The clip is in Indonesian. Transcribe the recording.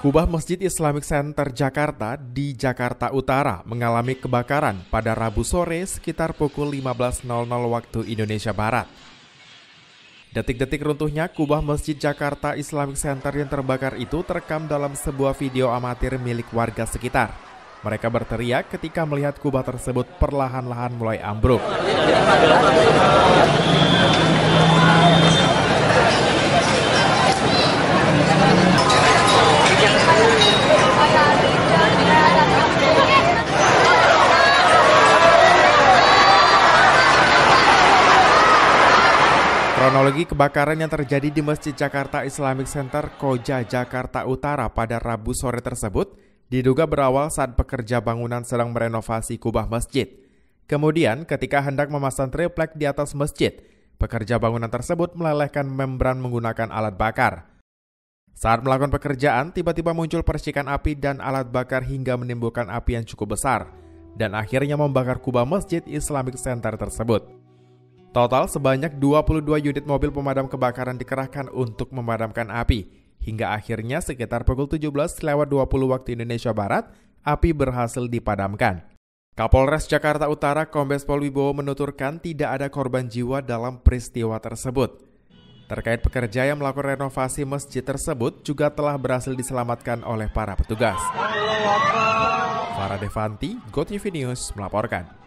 Kubah Masjid Islamic Center Jakarta di Jakarta Utara mengalami kebakaran pada Rabu sore sekitar pukul 15.00 waktu Indonesia Barat. Detik-detik runtuhnya kubah Masjid Jakarta Islamic Center yang terbakar itu terekam dalam sebuah video amatir milik warga sekitar. Mereka berteriak ketika melihat kubah tersebut perlahan-lahan mulai ambruk. Kronologi kebakaran yang terjadi di Masjid Jakarta Islamic Center Koja Jakarta Utara pada Rabu sore tersebut diduga berawal saat pekerja bangunan sedang merenovasi kubah masjid. Kemudian ketika hendak memasang triplek di atas masjid, pekerja bangunan tersebut melelehkan membran menggunakan alat bakar. Saat melakukan pekerjaan, tiba-tiba muncul percikan api dan alat bakar hingga menimbulkan api yang cukup besar dan akhirnya membakar kubah masjid Islamic Center tersebut. Total sebanyak 22 unit mobil pemadam kebakaran dikerahkan untuk memadamkan api. Hingga akhirnya sekitar pukul 17 lewat 20 waktu Indonesia Barat, api berhasil dipadamkan. Kapolres Jakarta Utara Kombes Pol Wibowo menuturkan tidak ada korban jiwa dalam peristiwa tersebut. Terkait pekerja yang melakukan renovasi masjid tersebut juga telah berhasil diselamatkan oleh para petugas. Farah Devanti, GoTV News melaporkan.